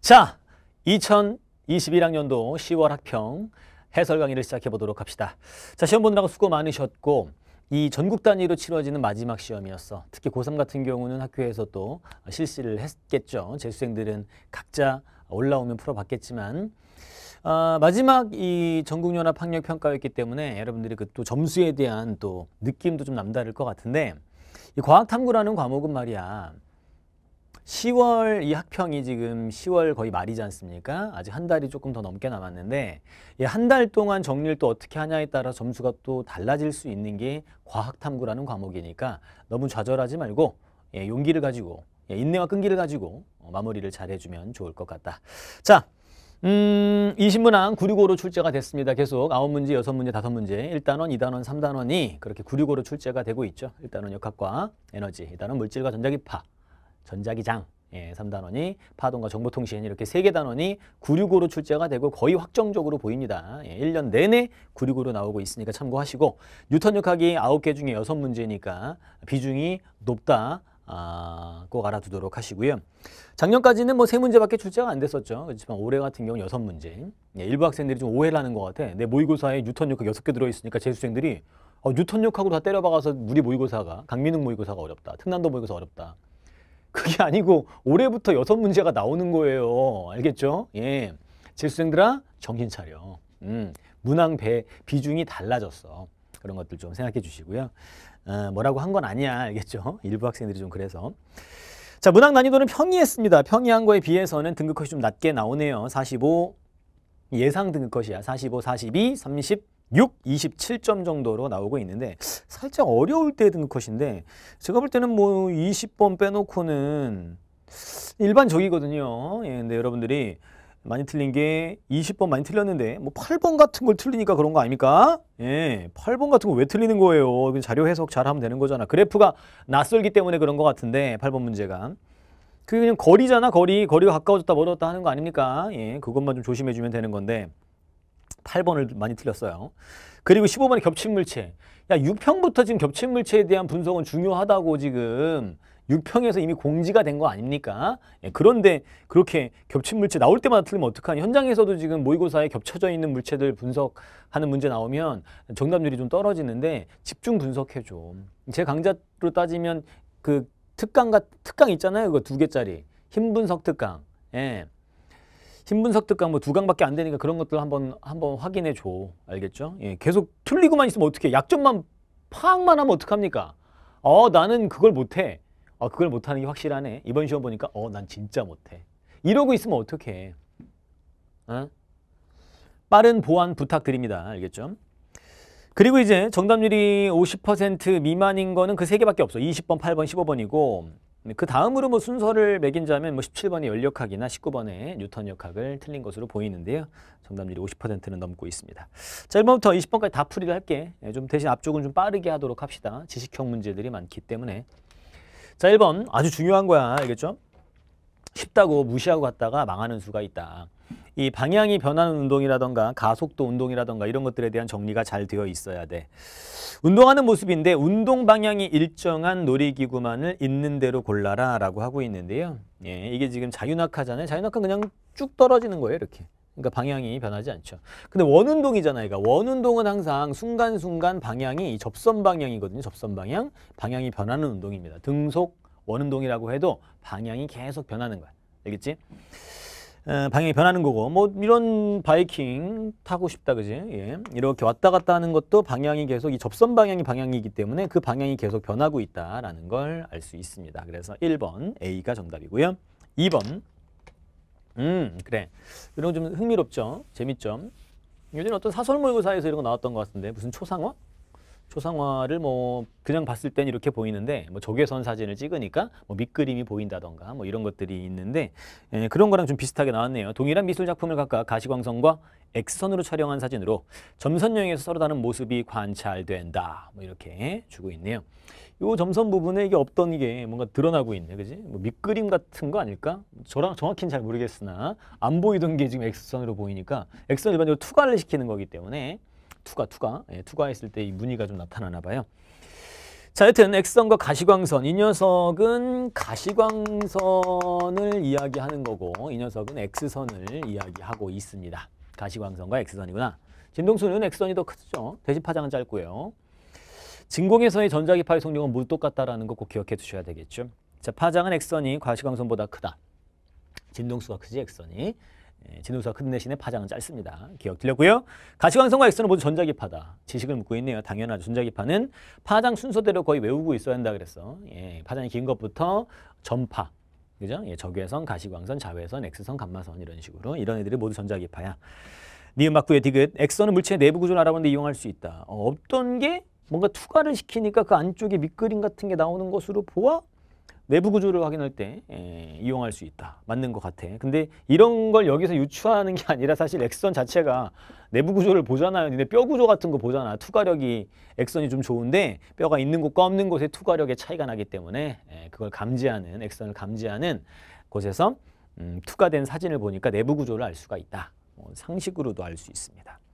자, 2021학년도 10월 학평 해설 강의를 시작해 보도록 합시다. 자, 시험 보느라고 수고 많으셨고 이 전국 단위로 치러지는 마지막 시험이었어. 특히 고3 같은 경우는 학교에서 또 실시를 했겠죠. 재수생들은 각자 올라오면 풀어봤겠지만 아, 마지막 이 전국연합 학력 평가였기 때문에 여러분들이 그 또 점수에 대한 또 느낌도 좀 남다를 것 같은데 이 과학탐구라는 과목은 말이야 10월 이 학평이 지금 10월 거의 말이지 않습니까? 아직 한 달이 조금 더 넘게 남았는데 한 달 동안 정리를 또 어떻게 하냐에 따라 점수가 또 달라질 수 있는 게 과학탐구라는 과목이니까 너무 좌절하지 말고 예, 용기를 가지고 예, 인내와 끈기를 가지고 어, 마무리를 잘 해주면 좋을 것 같다. 자, 음, 이 신문항 965로 출제가 됐습니다. 계속 9문제, 6문제, 5문제, 1단원, 2단원, 3단원이 그렇게 965로 출제가 되고 있죠. 1단원 역학과 에너지, 2단원 물질과 전자기파, 전자기장, 예, 3단원이 파동과 정보통신 이렇게 3개 단원이 965로 출제가 되고 거의 확정적으로 보입니다. 예, 1년 내내 965로 나오고 있으니까 참고하시고 뉴턴 역학이 9개 중에 6문제니까 비중이 높다. 아, 꼭 알아두도록 하시고요. 작년까지는 뭐3 문제밖에 출제가 안 됐었죠. 그렇지만 올해 같은 경우는 6 문제. 예, 일부 학생들이 좀 오해를 하는 것 같아. 내 모의고사에 뉴턴 역학 여섯 개 들어있으니까 재수생들이 어, 뉴턴 역학으로 다 때려박아서 우리 모의고사가 강민욱 모의고사가 어렵다. 특난도 모의고사 어렵다. 그게 아니고 올해부터 여섯 문제가 나오는 거예요. 알겠죠? 예. 재수생들아 정신 차려. 음, 문항 배 비중이 달라졌어. 그런 것들 좀 생각해 주시고요. 어, 뭐라고 한 건 아니야. 알겠죠? 일부 학생들이 좀 그래서. 자, 문항 난이도는 평이했습니다. 평이한 거에 비해서는 등급컷이 좀 낮게 나오네요. 45 예상 등급컷이야. 45, 42, 30, 6, 27점 정도로 나오고 있는데 살짝 어려울 때 등컷인데 급 제가 볼 때는 뭐 20번 빼놓고는 일반적이거든요. 예, 근데 여러분들이 많이 틀린 게 20번 많이 틀렸는데 뭐 8번 같은 걸 틀리니까 그런 거 아닙니까? 예, 8번 같은 거 왜 틀리는 거예요? 자료 해석 잘하면 되는 거잖아. 그래프가 낯설기 때문에 그런 것 같은데 8번 문제가. 그게 그냥 거리잖아 거리 거리가 가까워졌다 멀어졌다 하는 거 아닙니까 예 그것만 좀 조심해 주면 되는 건데 8번을 많이 틀렸어요. 그리고 15번에 겹친 물체. 야, 6평부터 지금 겹친 물체에 대한 분석은 중요하다고 지금 6평에서 이미 공지가 된 거 아닙니까? 예, 그런데 그렇게 겹친 물체 나올 때마다 틀리면 어떡하니? 현장에서도 지금 모의고사에 겹쳐져 있는 물체들 분석하는 문제 나오면 정답률이 좀 떨어지는데 집중 분석해 줘. 제 강좌로 따지면 그 특강 특강 있잖아요. 그거 두 개짜리. 흰 분석 특강. 예. 신 분석 특강 뭐두 강밖에 안 되니까 그런 것들 한번 한번 확인해 줘. 알겠죠? 예, 계속 틀리고만 있으면 어떻게 약점만 파악만 하면 어떡합니까? 어, 나는 그걸 못 해. 어, 그걸 못 하는 게 확실하네. 이번 시험 보니까 어, 난 진짜 못 해. 이러고 있으면 어떡해? 어? 빠른 보완 부탁드립니다. 알겠죠? 그리고 이제 정답률이 50% 미만인 거는 그 세 개밖에 없어. 20번, 8번, 15번이고 네, 그 다음으로 뭐 순서를 매긴자면 뭐 17번이 연력학이나 19번의 뉴턴 역학을 틀린 것으로 보이는데요. 정답률이 50%는 넘고 있습니다. 자, 1번부터 20번까지 다 풀이를 할게. 예, 좀 대신 앞쪽은 좀 빠르게 하도록 합시다. 지식형 문제들이 많기 때문에. 자, 1번 아주 중요한 거야. 알겠죠? 쉽다고 무시하고 갔다가 망하는 수가 있다. 이 방향이 변하는 운동이라던가 가속도 운동이라던가 이런 것들에 대한 정리가 잘 되어 있어야 돼. 운동하는 모습인데 운동 방향이 일정한 놀이기구만을 있는 대로 골라라 라고 하고 있는데요. 예, 이게 지금 자유낙하잖아요. 자유낙하 그냥 쭉 떨어지는 거예요. 이렇게. 그러니까 방향이 변하지 않죠. 근데 원운동이잖아요. 그러니까 원운동은 항상 순간순간 방향이 접선 방향이거든요. 접선 방향. 방향이 변하는 운동입니다. 등속, 원운동이라고 해도 방향이 계속 변하는 거야. 알겠지? 방향이 변하는 거고 뭐 이런 바이킹 타고 싶다 그지? 예. 이렇게 왔다 갔다 하는 것도 방향이 계속 이 접선 방향이 방향이기 때문에 그 방향이 계속 변하고 있다라는 걸 알 수 있습니다. 그래서 1번 A가 정답이고요. 2번 음 그래 이런 거좀 흥미롭죠? 재밌죠? 요즘 어떤 사설 모의고사에서 이런 거 나왔던 것 같은데 무슨 초상화? 초상화를 뭐 그냥 봤을 땐 이렇게 보이는데 뭐 적외선 사진을 찍으니까 뭐 밑그림이 보인다던가 뭐 이런 것들이 있는데 예, 그런 거랑 좀 비슷하게 나왔네요. 동일한 미술 작품을 각각 가시광선과 액선으로 촬영한 사진으로 점선형에서 서로 다른 모습이 관찰된다. 뭐 이렇게 주고 있네요. 이 점선 부분에 이게 없던 게 뭔가 드러나고 있네. 그지? 뭐 밑그림 같은 거 아닐까? 저랑 정확히는 잘 모르겠으나 안 보이던 게 지금 액선으로 보이니까 액선 일반적으로 투과를 시키는 거기 때문에 투과, 투과. 예, 투과했을 때 이 무늬가 좀 나타나나 봐요. 자, 여튼 액선과 가시광선. 이 녀석은 가시광선을 이야기하는 거고 이 녀석은 X선을 이야기하고 있습니다. 가시광선과 X선이구나. 진동수는 X선이 더 크죠. 대신 파장은 짧고요. 진공에서의 전자기파의 속력은 모두 똑같다라는 거 꼭 기억해 두셔야 되겠죠. 자, 파장은 X선이 가시광선보다 크다. 진동수가 크지 X선이. 예, 진우사 큰내신에 파장은 짧습니다. 기억 들렸고요. 가시광선과 액선은 모두 전자기파다. 지식을 묻고 있네요. 당연하죠. 전자기파는 파장 순서대로 거의 외우고 있어야 한다 그랬어. 예, 파장이 긴 것부터 전파. 그죠? 예, 적외선, 가시광선, 자외선, 엑스선, 감마선 이런 식으로 이런 애들이 모두 전자기파야. 니은 네 막구의 디귿. 액선은 물체의 내부 구조를 알아보는데 이용할 수 있다. 어, 어떤 게 뭔가 투과를 시키니까 그 안쪽에 밑그림 같은 게 나오는 것으로 보아 내부 구조를 확인할 때 에, 예, 이용할 수 있다. 맞는 것 같아. 근데 이런 걸 여기서 유추하는 게 아니라 사실 액선 자체가 내부 구조를 보잖아요. 근데 뼈 구조 같은 거 보잖아. 투과력이 액선이 좀 좋은데 뼈가 있는 곳과 없는 곳의 투과력의 차이가 나기 때문에 에, 예, 그걸 감지하는 액선을 감지하는 곳에서 음, 투과된 사진을 보니까 내부 구조를 알 수가 있다. 어, 상식으로도 알 수 있습니다.